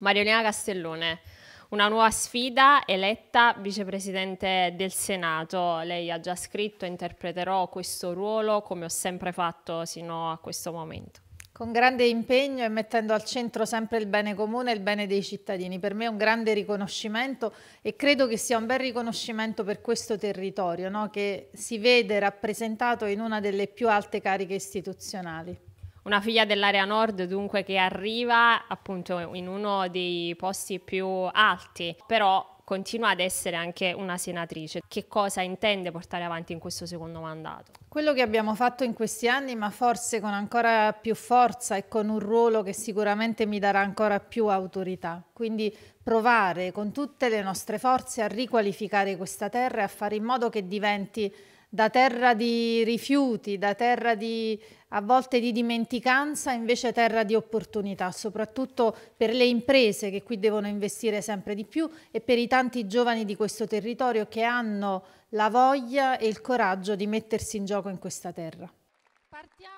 Mariolina Castellone, una nuova sfida, eletta vicepresidente del Senato. Lei ha già scritto, interpreterò questo ruolo come ho sempre fatto sino a questo momento. Con grande impegno e mettendo al centro sempre il bene comune e il bene dei cittadini. Per me è un grande riconoscimento e credo che sia un bel riconoscimento per questo territorio no? che si vede rappresentato in una delle più alte cariche istituzionali una figlia dell'area nord dunque che arriva appunto in uno dei posti più alti, però continua ad essere anche una senatrice. Che cosa intende portare avanti in questo secondo mandato? Quello che abbiamo fatto in questi anni, ma forse con ancora più forza e con un ruolo che sicuramente mi darà ancora più autorità. Quindi provare con tutte le nostre forze a riqualificare questa terra e a fare in modo che diventi da terra di rifiuti, da terra di, a volte di dimenticanza, invece terra di opportunità, soprattutto per le imprese che qui devono investire sempre di più e per i tanti giovani di questo territorio che hanno la voglia e il coraggio di mettersi in gioco in questa terra. Partiamo